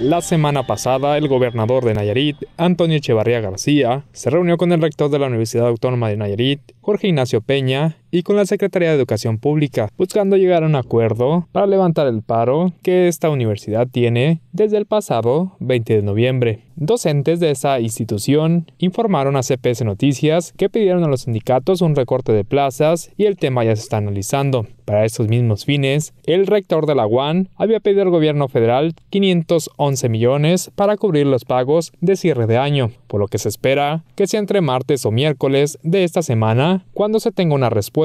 La semana pasada, el gobernador de Nayarit, Antonio Echevarría García, se reunió con el rector de la Universidad Autónoma de Nayarit, Jorge Ignacio Peña, y con la Secretaría de Educación Pública, buscando llegar a un acuerdo para levantar el paro que esta universidad tiene desde el pasado 20 de noviembre. Docentes de esa institución informaron a CPS Noticias que pidieron a los sindicatos un recorte de plazas y el tema ya se está analizando. Para estos mismos fines, el rector de la UAN había pedido al gobierno federal 511 millones para cubrir los pagos de cierre de año, por lo que se espera que sea entre martes o miércoles de esta semana cuando se tenga una respuesta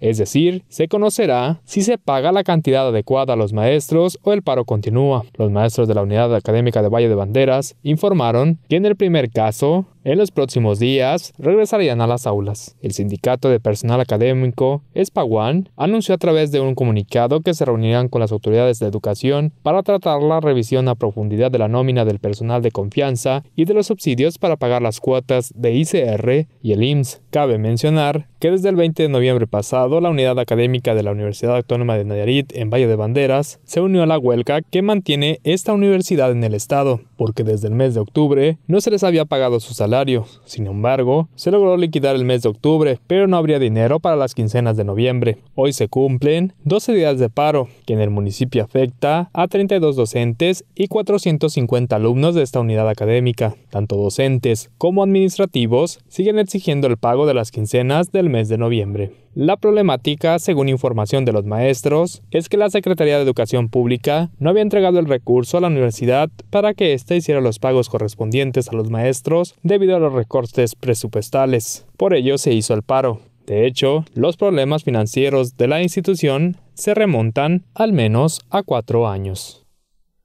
es decir, se conocerá si se paga la cantidad adecuada a los maestros o el paro continúa. Los maestros de la Unidad Académica de Valle de Banderas informaron que en el primer caso, en los próximos días regresarían a las aulas. El sindicato de personal académico, Espaguán, anunció a través de un comunicado que se reunirán con las autoridades de educación para tratar la revisión a profundidad de la nómina del personal de confianza y de los subsidios para pagar las cuotas de ICR y el IMSS. Cabe mencionar que desde el 20 de noviembre pasado la unidad académica de la Universidad Autónoma de Nayarit en Valle de Banderas se unió a la huelga que mantiene esta universidad en el estado, porque desde el mes de octubre no se les había pagado sus salarios salario. Sin embargo, se logró liquidar el mes de octubre, pero no habría dinero para las quincenas de noviembre. Hoy se cumplen 12 días de paro, que en el municipio afecta a 32 docentes y 450 alumnos de esta unidad académica. Tanto docentes como administrativos siguen exigiendo el pago de las quincenas del mes de noviembre. La problemática, según información de los maestros, es que la Secretaría de Educación Pública no había entregado el recurso a la universidad para que ésta hiciera los pagos correspondientes a los maestros debido a los recortes presupuestales. Por ello se hizo el paro. De hecho, los problemas financieros de la institución se remontan al menos a cuatro años.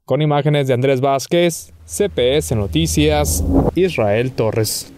Con imágenes de Andrés Vázquez, CPS Noticias, Israel Torres.